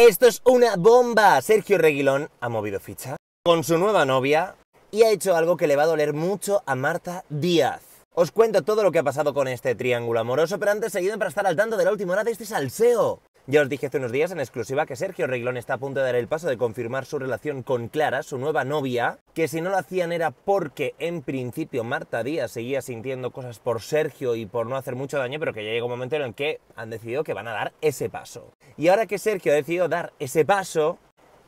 Esto es una bomba. Sergio Reguilón ha movido ficha con su nueva novia y ha hecho algo que le va a doler mucho a Marta Díaz. Os cuento todo lo que ha pasado con este triángulo amoroso, pero antes seguidme para estar al tanto de la última hora de este salseo. Ya os dije hace unos días en exclusiva que Sergio Reglón está a punto de dar el paso de confirmar su relación con Clara, su nueva novia, que si no lo hacían era porque en principio Marta Díaz seguía sintiendo cosas por Sergio y por no hacer mucho daño, pero que ya llegó un momento en el que han decidido que van a dar ese paso. Y ahora que Sergio ha decidido dar ese paso,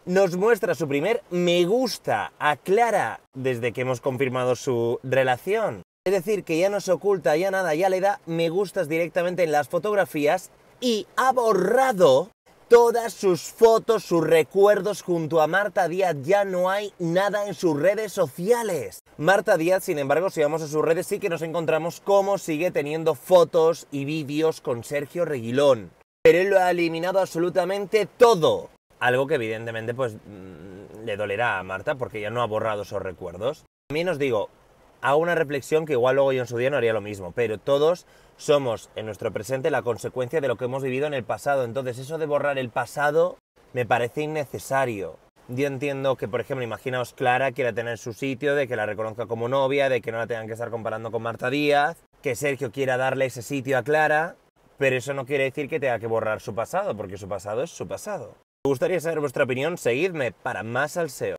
nos muestra su primer me gusta a Clara desde que hemos confirmado su relación. Es decir, que ya no se oculta ya nada, ya le da me gustas directamente en las fotografías y ha borrado todas sus fotos, sus recuerdos junto a Marta Díaz. Ya no hay nada en sus redes sociales. Marta Díaz, sin embargo, si vamos a sus redes sí que nos encontramos cómo sigue teniendo fotos y vídeos con Sergio Reguilón pero él lo ha eliminado absolutamente todo. Algo que evidentemente pues mm, le dolerá a Marta porque ya no ha borrado esos recuerdos. A También os digo, hago una reflexión que igual luego yo en su día no haría lo mismo, pero todos somos en nuestro presente la consecuencia de lo que hemos vivido en el pasado. Entonces eso de borrar el pasado me parece innecesario. Yo entiendo que, por ejemplo, imaginaos Clara quiera tener su sitio, de que la reconozca como novia, de que no la tengan que estar comparando con Marta Díaz, que Sergio quiera darle ese sitio a Clara, pero eso no quiere decir que tenga que borrar su pasado, porque su pasado es su pasado. Me gustaría saber vuestra opinión, seguidme para más al SEO.